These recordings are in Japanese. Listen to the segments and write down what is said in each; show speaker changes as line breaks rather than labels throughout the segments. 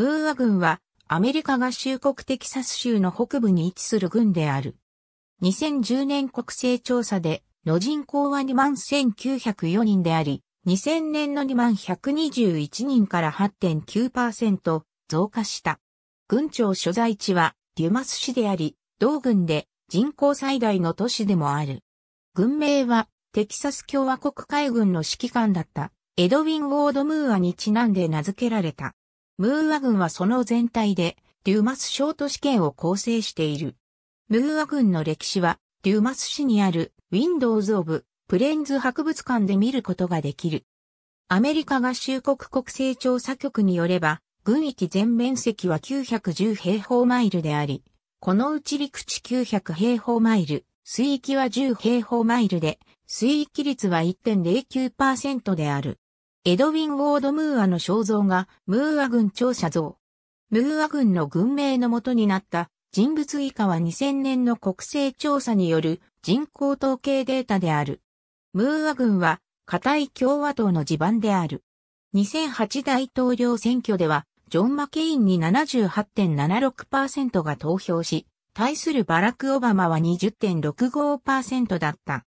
ムーア軍はアメリカ合衆国テキサス州の北部に位置する軍である。2010年国勢調査での人口は2万1904人であり、2000年の2万121人から8.9%増加した。郡庁所在地はデュマス市であり、同軍で人口最大の都市でもある。軍名はテキサス共和国海軍の指揮官だったエドウィン・ウォード・ムーアにちなんで名付けられた。ムーア軍はその全体で、デューマスー都市圏を構成している。ムーア軍の歴史は、デューマス市にある Windows ブ・プレンズ博物館で見ることができる。アメリカ合衆国国勢調査局によれば、軍域全面積は910平方マイルであり、このうち陸地900平方マイル、水域は10平方マイルで、水域率は1.09%である。エドウィン・ウォード・ムーアの肖像が、ムーア軍庁舎像。ムーア軍の軍名のもとになった人物以下は2000年の国勢調査による人口統計データである。ムーア軍は、固い共和党の地盤である。2008大統領選挙では、ジョン・マケインに78.76%が投票し、対するバラク・オバマは20.65%だった。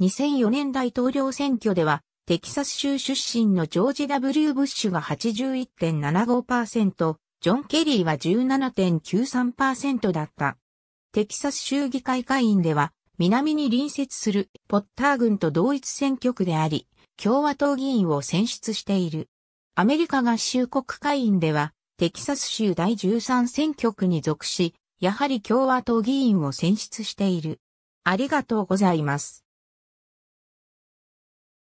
2004年大統領選挙では、テキサス州出身のジョージ・ W・ ブッシュが81.75%、ジョン・ケリーは17.93%だった。テキサス州議会会員では、南に隣接するポッター軍と同一選挙区であり、共和党議員を選出している。アメリカ合衆国会員では、テキサス州第13選挙区に属し、やはり共和党議員を選出している。ありがとうございます。